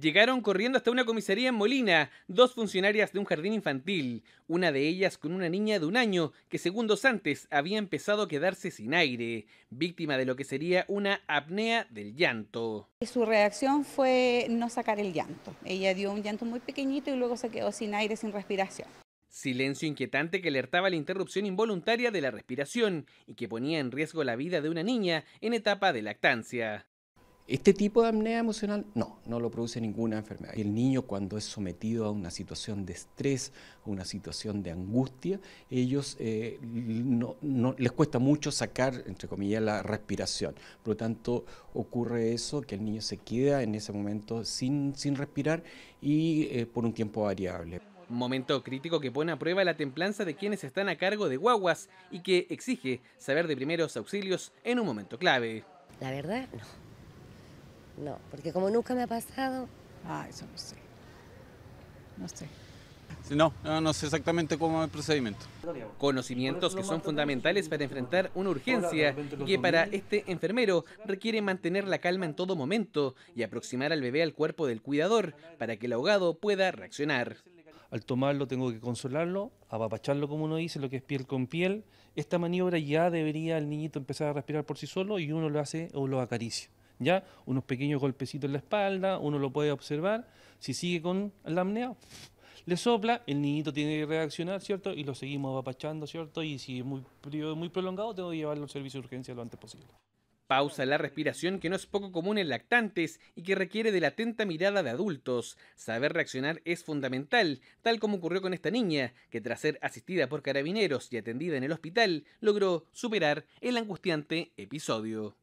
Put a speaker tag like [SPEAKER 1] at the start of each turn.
[SPEAKER 1] Llegaron corriendo hasta una comisaría en Molina, dos funcionarias de un jardín infantil, una de ellas con una niña de un año que segundos antes había empezado a quedarse sin aire, víctima de lo que sería una apnea del llanto.
[SPEAKER 2] Su reacción fue no sacar el llanto. Ella dio un llanto muy pequeñito y luego se quedó sin aire, sin respiración.
[SPEAKER 1] Silencio inquietante que alertaba la interrupción involuntaria de la respiración y que ponía en riesgo la vida de una niña en etapa de lactancia. Este
[SPEAKER 3] tipo de apnea emocional no, no lo produce ninguna enfermedad. El niño cuando es sometido a una situación de estrés, a una situación de angustia, ellos eh, no, les cuesta mucho sacar, entre comillas, la respiración. Por lo tanto, ocurre eso, que el niño se queda en ese momento sin, sin respirar y eh, por un tiempo variable.
[SPEAKER 1] momento crítico que pone a prueba la templanza de quienes están a cargo de guaguas y que exige saber de primeros auxilios en un momento clave.
[SPEAKER 3] La verdad, no. No, porque como nunca me ha pasado. Ah, eso no sé. No sé.
[SPEAKER 1] No, no sé exactamente cómo es el procedimiento. Conocimientos que son fundamentales para enfrentar una urgencia que para este enfermero requiere mantener la calma en todo momento y aproximar al bebé al cuerpo del cuidador para que el ahogado pueda reaccionar.
[SPEAKER 4] Al tomarlo tengo que consolarlo, abapacharlo como uno dice, lo que es piel con piel. Esta maniobra ya debería el niñito empezar a respirar por sí solo y uno lo hace o lo acaricia. ¿ya? Unos pequeños golpecitos en la espalda, uno lo puede observar. Si sigue con la apnea, le sopla, el niñito tiene que reaccionar, ¿cierto? Y lo seguimos apachando, ¿cierto? Y si es muy, muy prolongado, tengo que llevarlo al servicio de urgencia lo antes posible. Pausa la respiración que no es poco común en
[SPEAKER 1] lactantes y que requiere de la atenta mirada de adultos. Saber reaccionar es fundamental, tal como ocurrió con esta niña, que tras ser asistida por carabineros y atendida en el hospital, logró superar el angustiante episodio.